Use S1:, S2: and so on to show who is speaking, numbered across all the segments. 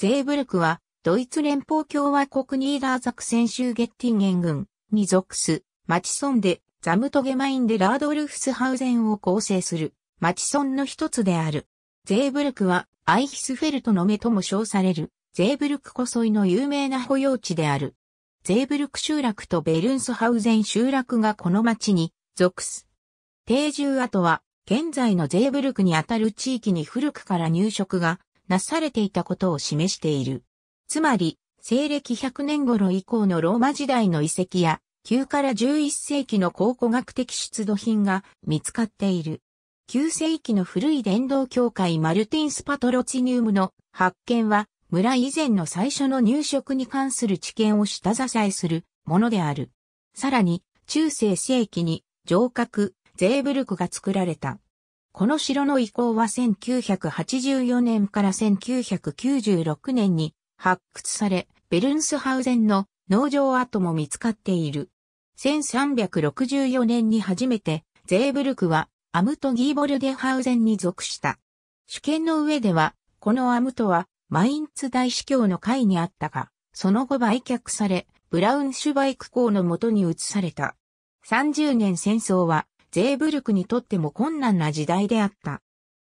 S1: ゼーブルクは、ドイツ連邦共和国ニーダーザクセン州ゲッティンゲン軍に属す、マチソンで、ザムトゲマインでラードルフスハウゼンを構成する、マチソンの一つである。ゼーブルクは、アイヒスフェルトの目とも称される、ゼーブルク湖沿いの有名な保養地である。ゼーブルク集落とベルンスハウゼン集落がこの町に属す。定住跡は、現在のゼーブルクにあたる地域に古くから入植がなされていたことを示している。つまり、西暦100年頃以降のローマ時代の遺跡や、9から11世紀の考古学的出土品が見つかっている。9世紀の古い伝道協会マルティンスパトロチニウムの発見は、村以前の最初の入植に関する知見を下支えするものである。さらに、中世世紀に城郭、ゼーブルクが作られた。この城の遺構は1984年から1996年に発掘され、ベルンスハウゼンの農場跡も見つかっている。1364年に初めてゼーブルクはアムト・ギーボルデハウゼンに属した。主権の上では、このアムトはマインツ大司教の会にあったが、その後売却され、ブラウンシュバイク公のもとに移された。30年戦争はゼーブルクにとっても困難な時代であった。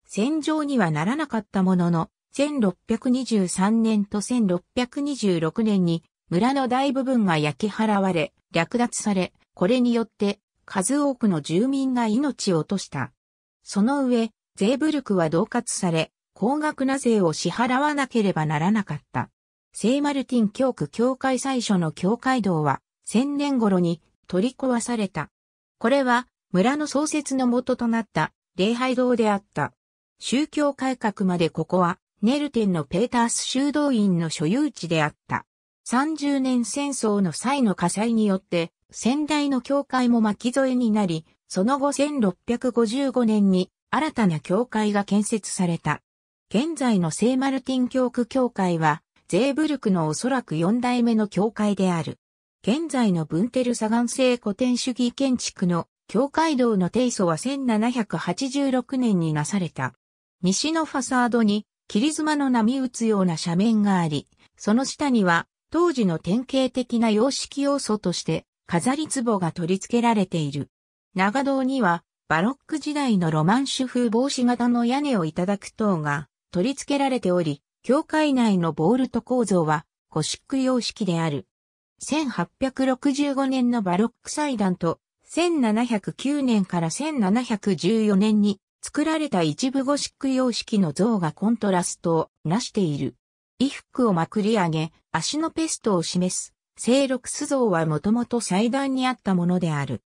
S1: 戦場にはならなかったものの、1623年と1626年に村の大部分が焼き払われ、略奪され、これによって数多くの住民が命を落とした。その上、ゼーブルクは同活され、高額な税を支払わなければならなかった。聖マルティン教区教会最初の教会堂は、千年頃に取り壊された。これは、村の創設の元となった礼拝堂であった。宗教改革までここは、ネルテンのペータース修道院の所有地であった。30年戦争の際の火災によって、先代の教会も巻き添えになり、その後1655年に新たな教会が建設された。現在の聖マルティン教区教会は、ゼーブルクのおそらく4代目の教会である。現在のブンテルサガン製古典主義建築の教会堂の提訴は1786年になされた。西のファサードに、切妻の波打つような斜面があり、その下には、当時の典型的な様式要素として、飾り壺が取り付けられている。長堂には、バロック時代のロマン主風帽子型の屋根をいただく塔が取り付けられており、教会内のボールト構造は、ゴシック様式である。1865年のバロック祭壇と1709年から1714年に作られた一部ゴシック様式の像がコントラストを成している。衣服をまくり上げ、足のペストを示す、聖六須像はもともと祭壇にあったものである。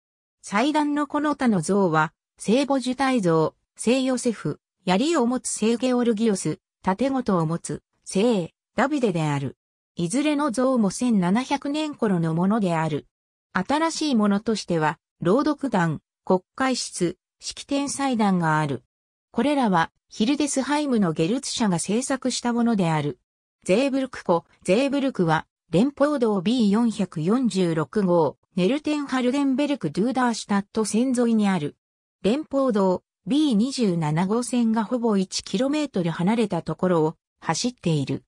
S1: 祭壇のこの他の像は、聖母受胎像、聖ヨセフ、槍を持つ聖ゲオルギオス、盾とを持つ、聖、ダビデである。いずれの像も1700年頃のものである。新しいものとしては、朗読団、国会室、式典祭壇がある。これらはヒルデスハイムのゲルツ社が制作したものである。ゼーブルク湖、ゼーブルクは連邦道 B446 号、ネルテンハルデンベルク・ドゥーダーシュタット線沿いにある。連邦道 B27 号線がほぼ 1km 離れたところを走っている。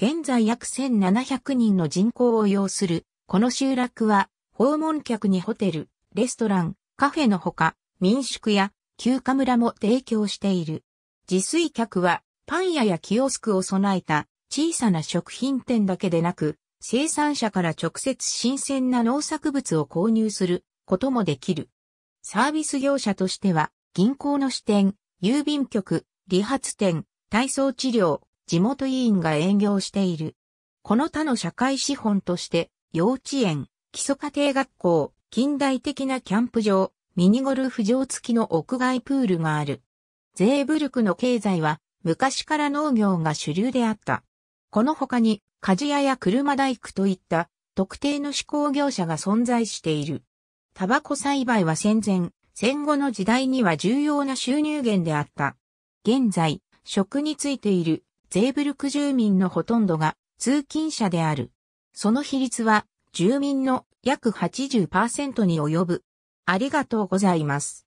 S1: 現在約1700人の人口を要する、この集落は訪問客にホテル、レストラン、カフェのほか、民宿や休暇村も提供している。自炊客はパン屋やキオスクを備えた小さな食品店だけでなく、生産者から直接新鮮な農作物を購入することもできる。サービス業者としては、銀行の支店、郵便局、理髪店、体操治療、地元委員が営業している。この他の社会資本として、幼稚園、基礎家庭学校、近代的なキャンプ場、ミニゴルフ場付きの屋外プールがある。ゼーブルクの経済は昔から農業が主流であった。この他に鍛冶屋や車大工といった特定の施工業者が存在している。タバコ栽培は戦前、戦後の時代には重要な収入源であった。現在、職についているゼーブルク住民のほとんどが通勤者である。その比率は住民の約80%に及ぶ。ありがとうございます。